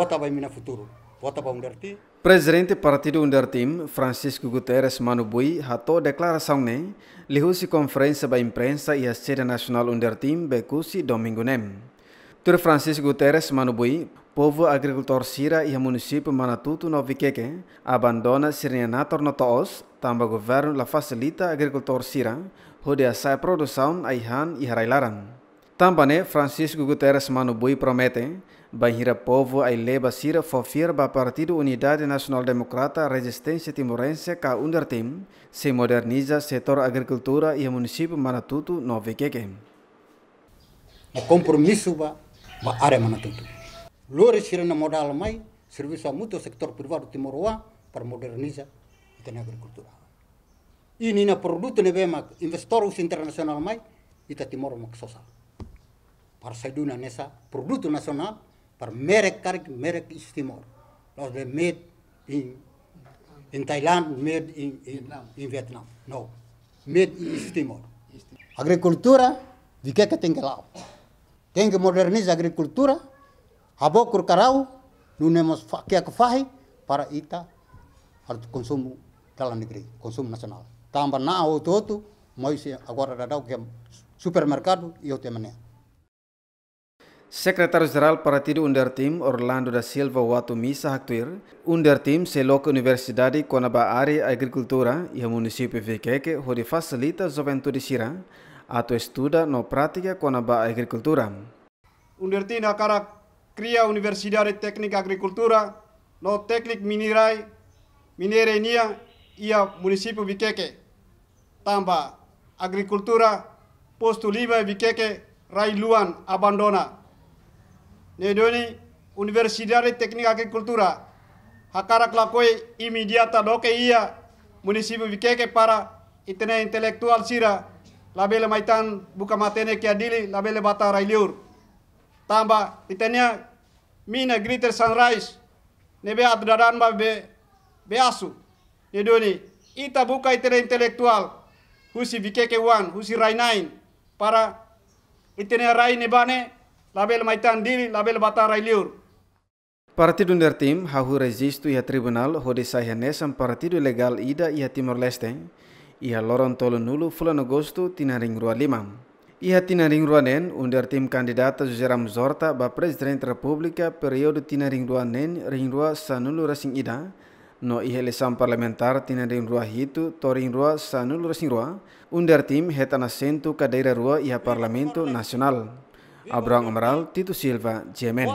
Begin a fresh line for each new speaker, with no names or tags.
Wataba mina futuro. Wataba undarti.
Presidente Partido Undartim, Francisco Guterres Manubui, hato deklarasi ne, lihusi konferensi da imprensa ia sede nasional Undartim, bekusi domingo nem. Tur Francisco Guterres Manubui, povo agricultor Sira ia munisipu Manatutu Novikeke, abandona no toos, tamba governo la facilita agricultor Sira, asai produsaun aihan iharailaran. Tampane Francisco Guterres Manubui prometem banhira povo ai leba sira fofir ba Partido Unidade Nacional Democrata Resistência Timorense ka Undertim se moderniza setor agricultura e município Manatutu no VQQ. O compromisso ba ba área Manatutu. Lore sira na modal mai serviço a muito
sector privado timoroa para moderniza a agricultura. Ini nina produto ne bema investor internacional mai ita timor mak sosial. para sair do Nessa, produto nacional, para merek merec estimor nós Timor. made in, in Tailândia made in, in, in Vietnam. No, made in Estimor Agricultura, de que é que tem que lá? Tem que modernizar a agricultura, abokur carau não temos que é que faz para ita para o consumo da negri, consumo nacional. Tamba na outro outro, mas agora dá o que é supermercado e outra maneira.
Sekretaris Jenderal para Partido Under Orlando da Silva Watu Misa Haktuir, Under Team se Universidade Konaba Ari Agricultura e Munisipi município Viqueque, onde facilita a juventude Sira, ato estuda no pratika Konaba Agricultura.
Under Team Akara Kria Universidade Teknik Agricultura, no teknik minirai Minerenia e o município Viqueque. Tamba, Agricultura, Posto Lima Vikeke Rai Abandona nedoni de técnica ke kultura hakara lakoi imediata doke ia munisipio vikeke para itene intelektual sira labele maitan buka matene kiadili labele bata railiur tamba itenia mina greater sunrise nebe adradan ba be be asu nedoni ita buka itene intelektual husi vikeke wan husi rainain para itene rai nebane label maitan dili label bata liur.
Parti dunder tim hahu registro ia tribunal hode parti du legal ida ia Timor Leste ia loron tolu nulu fulan tina ring rua limam. Ia tina ring rua nen under tim kandidata Joseram Zorta ba presiden Republika periode tina ring rua nen ring rua sanulu rasing ida no ia parlementar tina ring rua hitu toring rua sanulu rasing rua under tim hetan sentu kadaira rua ia parlamento nasional. Abraham Emerald, Tito Silva, Yemen.